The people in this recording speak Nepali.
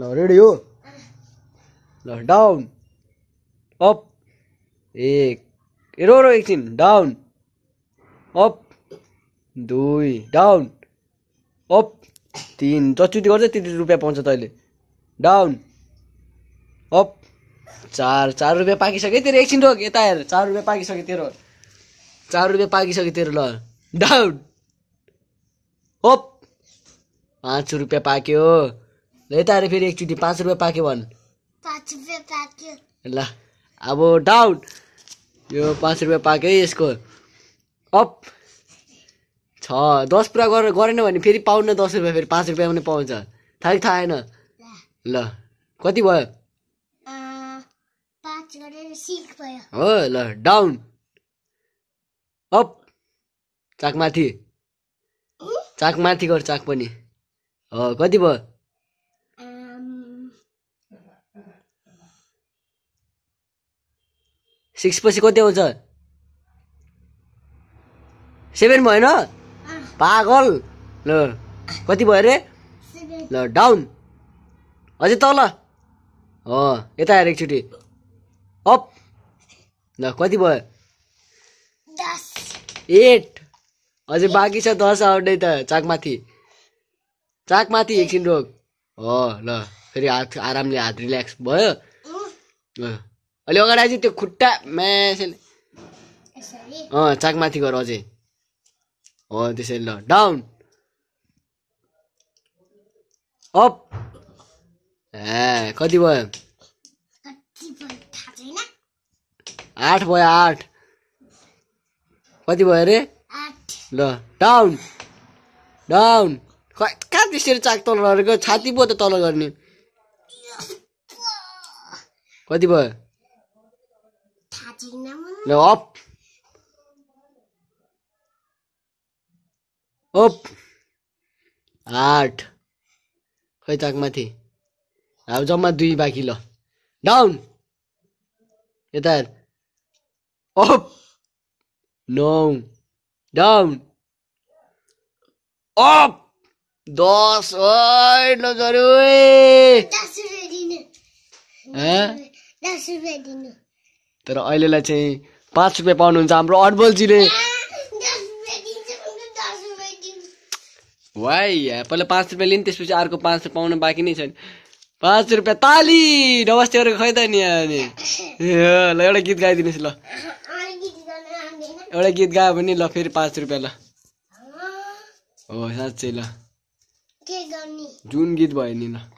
ल रेडी हो ल डाउन अप एक रो एकछिन डाउन अप दुई डाउन अप तिन जतिचोटि गर्छ त्यति रुपियाँ पाउँछ तैँले डाउन अप चार चार रुपियाँ पाकिसक्यो तेरो एकछिन रोक यता हेर चार रुपियाँ पाकिसक्यो तेरो चार रुपियाँ पाकिसक्यो तेरो ल डाउन अप पाँच रुपियाँ पाक्यो यता अरे फेरि एकचोटि पाँच रुपियाँ पाक्यो भन् ल अब डाउन यो पाँच रुपियाँ पाक्यो है यसको अप छ दस पुरा गरेर गरेन भने फेरि पाउन दस रुपियाँ फेरि पाँच रुपियाँ पनि पाउँछ थाहै थाहा आएन ल कति भयो हो ल डाउन अप चाक माथि चाक माथि गर चाक पनि हो कति भयो सिक्स पछि कति आउँछ सेभेन भएन पागल ल कति भयो अरे ल डाउन अझै तल हो यता आएर एकचोटि अप ल कति भयो एट अझै बाँकी छ दस आउँदै त चाकमाथि चाकमाथि एकछिन रोग हो ल फेरि हात आरामले हात रिल्याक्स भयो अहिले अगाडि आइज त्यो खुट्टा म्यासेल अँ चाकमाथि गर अझै हो त्यसरी ल डाउन अप ए कति भयो आठ भयो आठ कति भयो अरे ल डाउन डाउन कहाँ त्यसरी चाक तल गरेको छाती पो त तल गर्ने कति भयो Lo op. op. आठ खै ताकमाथि अब जम्मा दुई बाँकी ल डाउन यता अप नौ डाउन अप दस नजर तर अहिलेलाई चाहिँ पाँच रुपियाँ पाउनुहुन्छ हाम्रो अटबलजीले वाइ पहिला पाँच रुपियाँ लिन् त्यसपछि अर्को पाँच रुपियाँ पाउनु बाँकी नै छ पाँच रुपियाँ ताली नमस्ते गरेको खै त नि ल एउटा गीत गाइदिनुहोस् ल एउटा गीत गायो भने ल फेरि पाँच रुपियाँ ल हो साँच्चै ल जुन गीत भयो नि ल